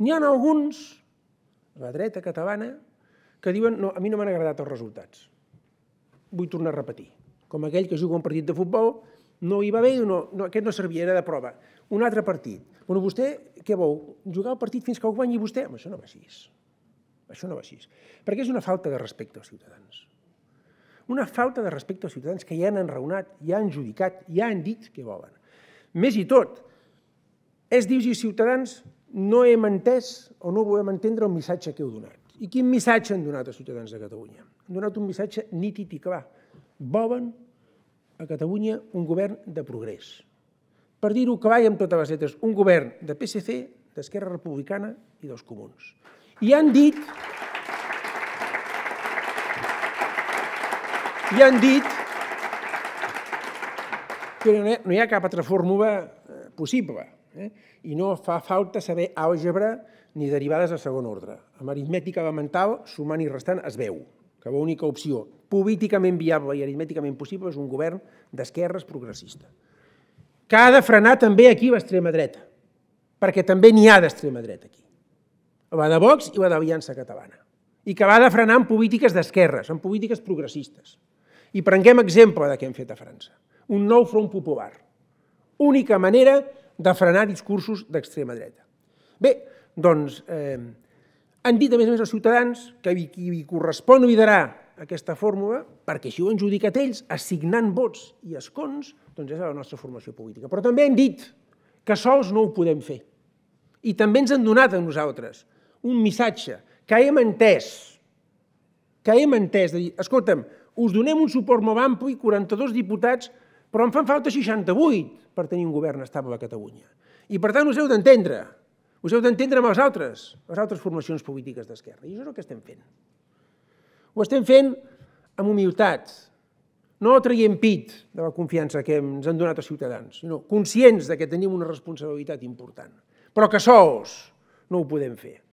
N'hi ha alguns, la dreta catalana, que diuen no, a mi no m'han agradat els resultats. Vull tornar a repetir. Com aquell que juga un partit de futbol, no hi va bé, no, no, aquest no servia, era de prova. Un altre partit. Bueno, vostè, què vol? Jugar el partit fins que ho guanyi vostè? Home, això no va així. Això no va així. Perquè és una falta de respecte als ciutadans. Una falta de respecte als ciutadans que ja han enraonat, ja han judicat, ja han dit què volen. Més i tot, és dir-los ciutadans no hem entès o no volem entendre el missatge que heu donat. I quin missatge han donat els ciutadans de Catalunya? Han donat un missatge nítid i clar. Volen a Catalunya un govern de progrés. Per dir-ho vaig amb totes les lletres, un govern de PSC, d'Esquerra Republicana i dels comuns. I han dit... I han dit que no hi ha cap altra fórmula eh, possible Eh? I no fa falta saber àlgebra ni derivades de segon ordre. Amb aritmètica elemental, sumant i restant, es veu que l'única opció políticament viable i aritmèticament possible és un govern d'esquerres progressista. Que ha de frenar també aquí l'extrema dreta, perquè també n'hi ha d'extrema dreta aquí. La de Vox i la d'Aliança Catalana. I que va de frenar en polítiques d'esquerres, en polítiques progressistes. I prenguem exemple de què hem fet a França. Un nou front popular. Única manera de frenar discursos d'extrema dreta. Bé, doncs, eh, han dit, a més a més, els ciutadans que qui correspon liderarà aquesta fórmula, perquè així ho han judicat ells, assignant vots i escons, doncs és la nostra formació política. Però també hem dit que sols no ho podem fer. I també ens han donat a nosaltres un missatge que hem entès, que hem entès, de dir, escolta'm, us donem un suport molt ampli, 42 diputats, però en fan falta 68 per tenir un govern estable a Catalunya. I per tant us heu d'entendre, us heu d'entendre amb els altres, les altres formacions polítiques d'esquerra. I això és el que estem fent. Ho estem fent amb humilitat, no traient pit de la confiança que ens han donat els ciutadans, sinó conscients de que tenim una responsabilitat important, però que sols no ho podem fer.